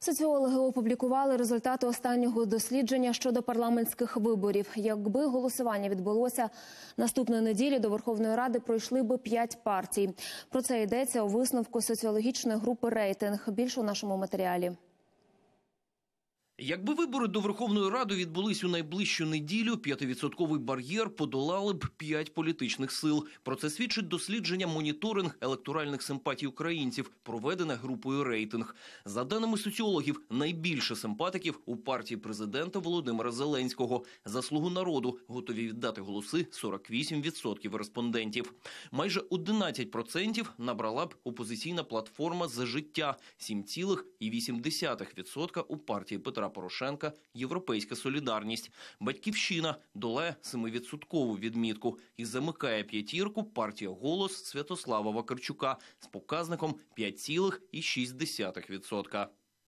Соціологи опублікували результати останнього дослідження щодо парламентських виборів. Якби голосування відбулося наступної неділі, до Верховної Ради пройшли би п'ять партій. Про це йдеться у висновку соціологічної групи рейтинг. Більше у нашому матеріалі. Якби вибори до Верховної Ради відбулись у найближчу неділю, п'ятивідсотковий бар'єр подолали б п'ять політичних сил. Про це свідчить дослідження моніторинг електоральних симпатій українців, проведене групою рейтинг. За даними соціологів, найбільше симпатиків у партії президента Володимира Зеленського за слугу народу готові віддати голоси 48% респондентів. Майже 11% набрала б опозиційна платформа за життя, 7,8% у партії Петра. Петра Порошенка Європейська солідарність, батьківщина доле семивідсоткову відмітку і замикає п'ятірку партія голос Святослава Вакарчука з показником 5,6%.